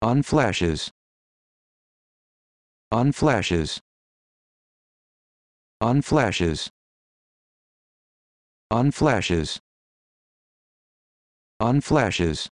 on flashes on flashes on flashes on flashes on flashes